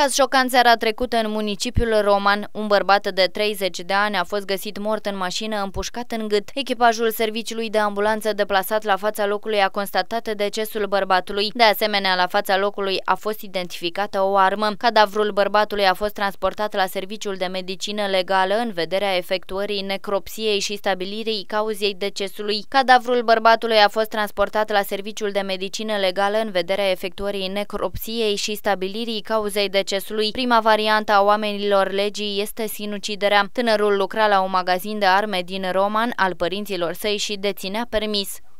Caz șocant seara trecută în municipiul Roman, un bărbat de 30 de ani a fost găsit mort în mașină, împușcat în gât. Echipajul serviciului de ambulanță deplasat la fața locului a constatat decesul bărbatului. De asemenea, la fața locului a fost identificată o armă. Cadavrul bărbatului a fost transportat la serviciul de medicină legală în vederea efectuării necropsiei și stabilirii cauzei decesului. Cadavrul bărbatului a fost transportat la serviciul de medicină legală în vederea efectuării necropsiei și stabilirii cauzei decesului decesului. Prima variantă a oamenilor legii este sinuciderea. Tânărul lucra la un magazin de arme din Roman al părinților săi și deținea permis.